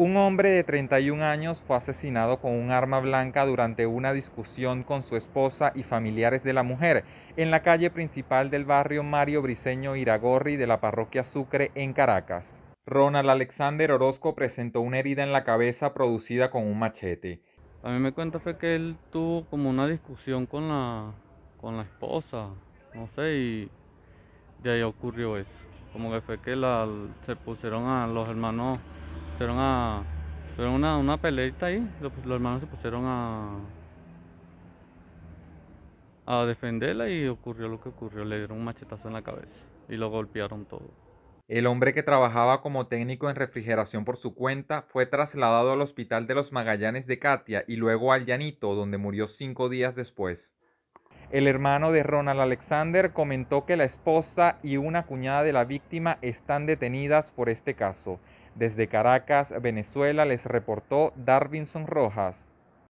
Un hombre de 31 años fue asesinado con un arma blanca durante una discusión con su esposa y familiares de la mujer en la calle principal del barrio Mario Briseño Iragorri de la parroquia Sucre en Caracas. Ronald Alexander Orozco presentó una herida en la cabeza producida con un machete. A mí me cuenta fue que él tuvo como una discusión con la, con la esposa, no sé, y de ahí ocurrió eso. Como que fue que se pusieron a los hermanos pusieron a. una, peleita ahí. Los, hermanos se pusieron a. A defenderla y ocurrió lo que ocurrió. Le dieron un machetazo en la cabeza y lo golpearon todo. El hombre que trabajaba como técnico en refrigeración por su cuenta fue trasladado al hospital de los Magallanes de Katia y luego al Llanito, donde murió cinco días después. El hermano de Ronald Alexander comentó que la esposa y una cuñada de la víctima están detenidas por este caso. Desde Caracas, Venezuela, les reportó Darvinson Rojas.